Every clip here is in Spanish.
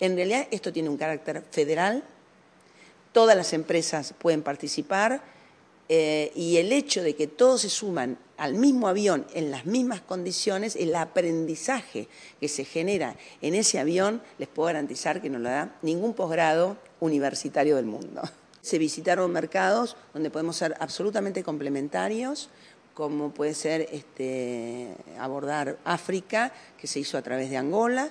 En realidad esto tiene un carácter federal, todas las empresas pueden participar eh, y el hecho de que todos se suman al mismo avión en las mismas condiciones, el aprendizaje que se genera en ese avión, les puedo garantizar que no lo da ningún posgrado universitario del mundo. Se visitaron mercados donde podemos ser absolutamente complementarios, como puede ser este, abordar África, que se hizo a través de Angola,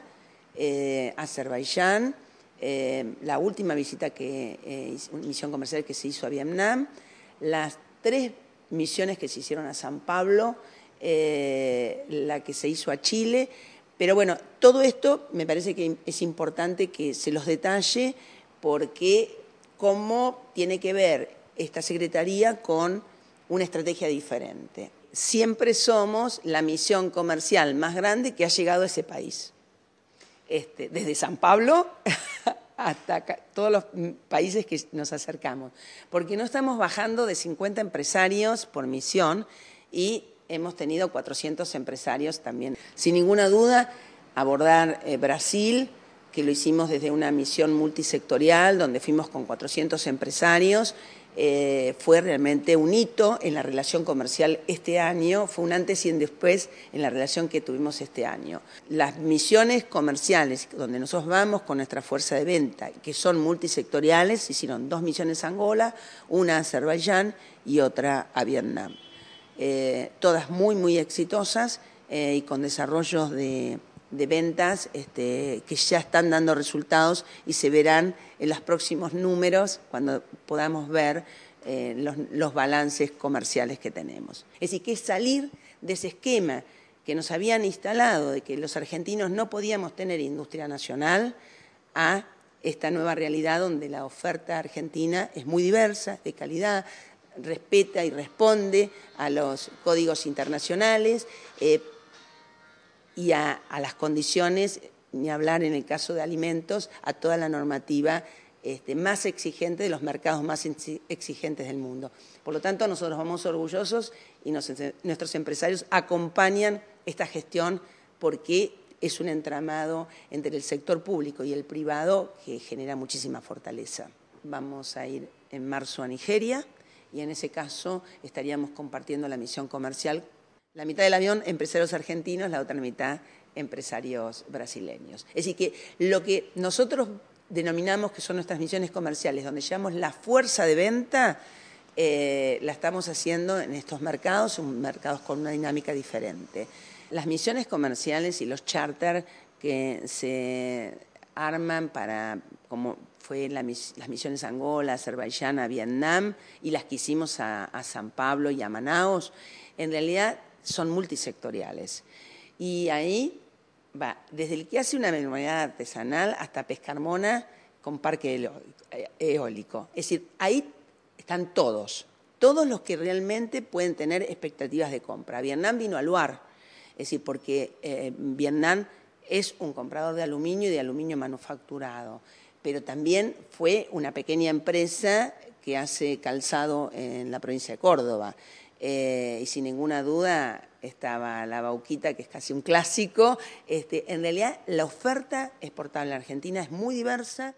eh, Azerbaiyán, eh, la última visita que, eh, misión comercial que se hizo a Vietnam, las tres misiones que se hicieron a San Pablo, la que se hizo a Chile. Pero bueno, todo esto me parece que es importante que se los detalle porque cómo tiene que ver esta Secretaría con una estrategia diferente. Siempre somos la misión comercial más grande que ha llegado a ese país. Este, desde San Pablo hasta todos los países que nos acercamos, porque no estamos bajando de 50 empresarios por misión y hemos tenido 400 empresarios también. Sin ninguna duda, abordar eh, Brasil, que lo hicimos desde una misión multisectorial, donde fuimos con 400 empresarios eh, fue realmente un hito en la relación comercial este año, fue un antes y un después en la relación que tuvimos este año. Las misiones comerciales, donde nosotros vamos con nuestra fuerza de venta, que son multisectoriales, hicieron dos misiones a Angola, una a Azerbaiyán y otra a Vietnam. Eh, todas muy, muy exitosas eh, y con desarrollos de de ventas este, que ya están dando resultados y se verán en los próximos números cuando podamos ver eh, los, balances comerciales que tenemos. Es decir, que es salir de ese esquema que nos habían instalado de que los argentinos no podíamos tener industria nacional a esta nueva realidad donde la oferta argentina es muy diversa, de calidad, respeta y responde a los códigos internacionales. Eh, y a, las condiciones, ni hablar en el caso de alimentos, a toda la normativa este, más exigente de los mercados más exigentes del mundo. Por lo tanto, nosotros vamos orgullosos y nuestros empresarios acompañan esta gestión porque es un entramado entre el sector público y el privado que genera muchísima fortaleza. Vamos a ir en marzo a Nigeria y en ese caso estaríamos compartiendo la misión comercial la mitad del avión empresarios argentinos, la otra mitad empresarios brasileños. Es decir, que lo que nosotros denominamos que son nuestras misiones comerciales, donde llevamos la fuerza de venta, eh, la estamos haciendo en estos mercados, mercados con una dinámica diferente. Las misiones comerciales y los charters que se arman para, como fue las misiones Angola, Azerbaiyán, Vietnam y las que hicimos a, San Pablo y a Manaos, en realidad son multisectoriales. Y ahí va desde el que hace una memoria artesanal hasta pescarmona con parque eh, eólico. Es decir, ahí están todos, todos los que realmente pueden tener expectativas de compra. Vietnam vino a Luar, es decir, porque eh, Vietnam es un comprador de aluminio y de aluminio manufacturado, pero también fue una pequeña empresa que hace calzado en la provincia de Córdoba. Eh, y sin ninguna duda estaba la bauquita, que es casi un clásico. Este, en realidad, la oferta exportable Argentina es muy diversa.